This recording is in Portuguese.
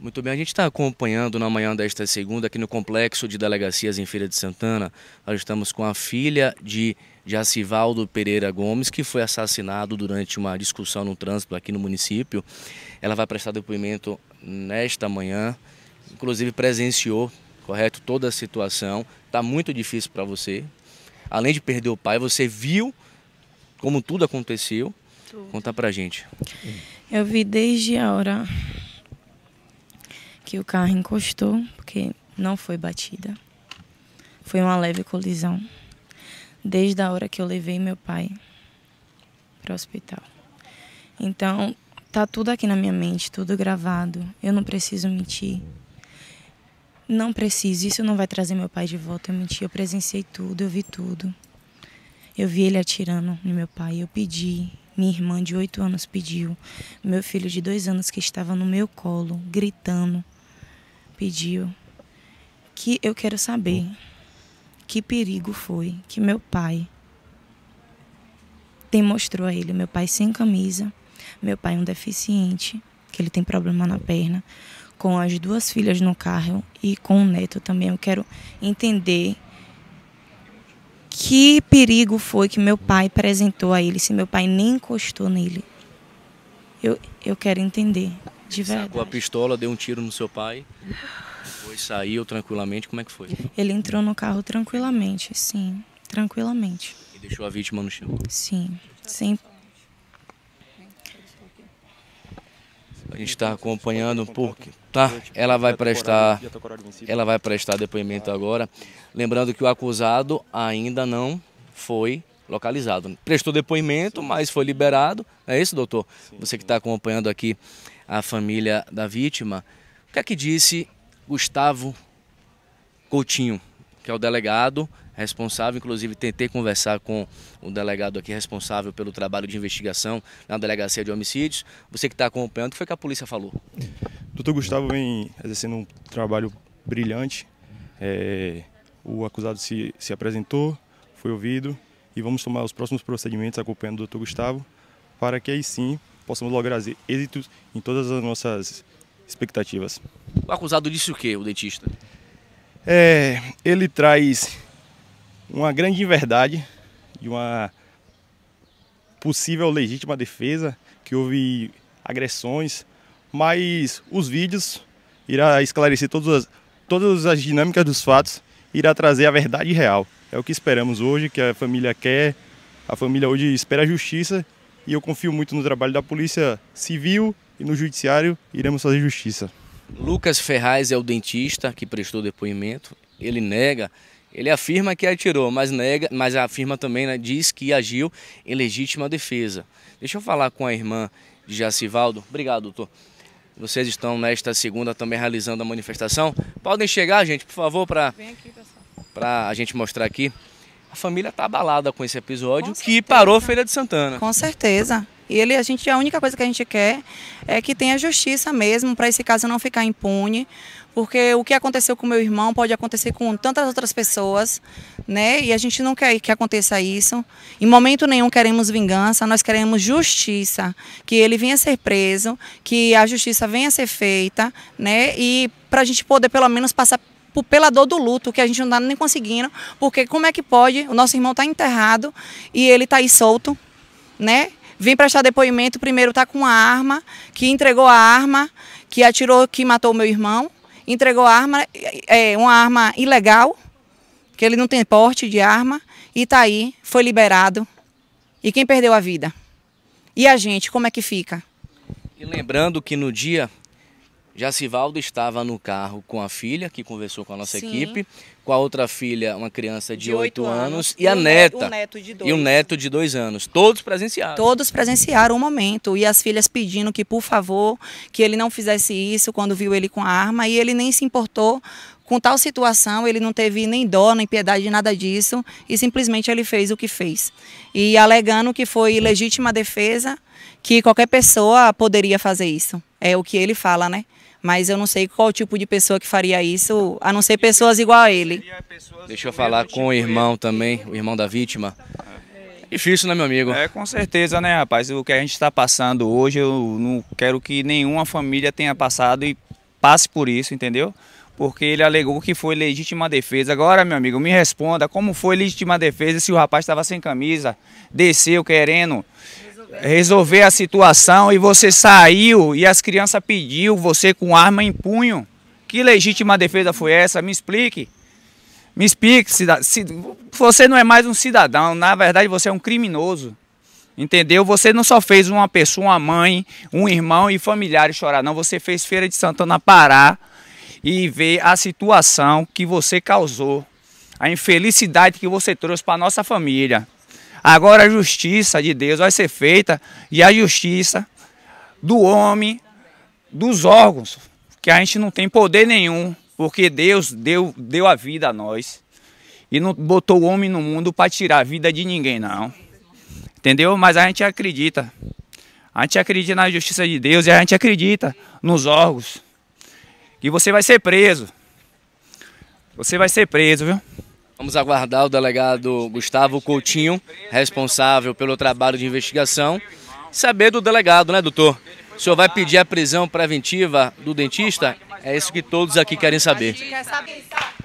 Muito bem, a gente está acompanhando na manhã desta segunda aqui no Complexo de Delegacias em Feira de Santana. Nós estamos com a filha de Jacivaldo Pereira Gomes, que foi assassinado durante uma discussão no trânsito aqui no município. Ela vai prestar depoimento nesta manhã, inclusive presenciou, correto, toda a situação. Está muito difícil para você. Além de perder o pai, você viu como tudo aconteceu. Tudo. Conta pra gente. Eu vi desde a hora que o carro encostou, porque não foi batida. Foi uma leve colisão. Desde a hora que eu levei meu pai para o hospital. Então, tá tudo aqui na minha mente, tudo gravado. Eu não preciso mentir. Não preciso, isso não vai trazer meu pai de volta. Eu menti, eu presenciei tudo, eu vi tudo. Eu vi ele atirando no meu pai. Eu pedi, minha irmã de oito anos pediu, meu filho de dois anos que estava no meu colo, gritando, pediu, que eu quero saber que perigo foi que meu pai demonstrou a ele. Meu pai sem camisa, meu pai um deficiente, que ele tem problema na perna, com as duas filhas no carro e com o neto também. Eu quero entender que perigo foi que meu pai apresentou a ele, se meu pai nem encostou nele. Eu, eu quero entender. De Sacou a pistola, deu um tiro no seu pai. Depois saiu tranquilamente. Como é que foi? Ele entrou no carro tranquilamente, sim. Tranquilamente. E deixou a vítima no chão? Sim. Sem a gente está acompanhando porque tá ela vai prestar ela vai prestar depoimento agora lembrando que o acusado ainda não foi localizado prestou depoimento mas foi liberado é isso doutor você que está acompanhando aqui à família da vítima. O que é que disse Gustavo Coutinho, que é o delegado responsável, inclusive tentei conversar com o delegado aqui responsável pelo trabalho de investigação na delegacia de homicídios. Você que está acompanhando, o que foi que a polícia falou? Doutor Gustavo vem exercendo um trabalho brilhante. É, o acusado se, se apresentou, foi ouvido e vamos tomar os próximos procedimentos acompanhando o doutor Gustavo para que aí sim possamos lograr êxitos em todas as nossas expectativas. O acusado disse o que, o dentista? É, ele traz uma grande verdade de uma possível legítima defesa, que houve agressões, mas os vídeos irá esclarecer todas as, todas as dinâmicas dos fatos, irá trazer a verdade real. É o que esperamos hoje, que a família quer, a família hoje espera a justiça e eu confio muito no trabalho da Polícia Civil e no Judiciário. Iremos fazer justiça. Lucas Ferraz é o dentista que prestou depoimento. Ele nega, ele afirma que atirou, mas nega, mas afirma também, né, diz que agiu em legítima defesa. Deixa eu falar com a irmã de Jacivaldo. Obrigado, doutor. Vocês estão nesta segunda também realizando a manifestação. Podem chegar, gente, por favor, para para a gente mostrar aqui. A família está abalada com esse episódio com que certeza. parou a Feira de Santana. Com certeza. E ele, a gente, a única coisa que a gente quer é que tenha justiça mesmo para esse caso não ficar impune, porque o que aconteceu com meu irmão pode acontecer com tantas outras pessoas, né? E a gente não quer que aconteça isso. Em momento nenhum queremos vingança, nós queremos justiça, que ele venha ser preso, que a justiça venha ser feita, né? E para a gente poder pelo menos passar pela dor do luto, que a gente não está nem conseguindo, porque como é que pode? O nosso irmão está enterrado e ele está aí solto, né? Vim prestar depoimento, primeiro está com a arma, que entregou a arma, que atirou, que matou o meu irmão, entregou a arma, é, é uma arma ilegal, que ele não tem porte de arma, e está aí, foi liberado. E quem perdeu a vida? E a gente, como é que fica? E lembrando que no dia Jacivaldo estava no carro com a filha, que conversou com a nossa Sim. equipe, com a outra filha, uma criança de, oito 8, anos, anos, e, a neta. O neto de dois. E o neto de dois anos. Todos presenciaram. Todos presenciaram o um momento. E as filhas pedindo que, por favor, que ele não fizesse isso quando viu ele com a arma. E ele nem se importou com tal situação, ele não teve nem dó, nem piedade nada disso, e simplesmente ele fez o que fez. E alegando que foi legítima defesa, que qualquer pessoa poderia fazer isso. É o que ele fala, né? Mas eu não sei qual tipo de pessoa que faria isso, a não ser pessoas igual a ele. Deixa eu falar com o tipo irmão também, o irmão da vítima. Difícil, né, meu amigo? É, com certeza, né, rapaz? O que a gente está passando hoje, eu não quero que nenhuma família tenha passado e passe por isso, entendeu? Porque ele alegou que foi legítima defesa. Agora, meu amigo, me responda como foi legítima defesa se o rapaz estava sem camisa, desceu querendo resolver a situação e você saiu e as crianças pediu você com arma em punho. Que legítima defesa foi essa? Me explique. Me explique, cidadão. você não é mais um cidadão, na verdade você é um criminoso. Entendeu? Você não só fez uma pessoa, uma mãe, um irmão e familiares chorar, não. Você fez Feira de Santana parar e ver a situação que você causou, a infelicidade que você trouxe para nossa família. Agora a justiça de Deus vai ser feita e a justiça do homem, dos órgãos, que a gente não tem poder nenhum, porque Deus deu, deu a vida a nós e não botou o homem no mundo para tirar a vida de ninguém, não. Entendeu? Mas a gente acredita. A gente acredita na justiça de Deus e a gente acredita nos órgãos. E você vai ser preso. Você vai ser preso, viu? Vamos aguardar o delegado Gustavo Coutinho, responsável pelo trabalho de investigação, saber do delegado, né, doutor? O senhor vai pedir a prisão preventiva do dentista? É isso que todos aqui querem saber. quer saber.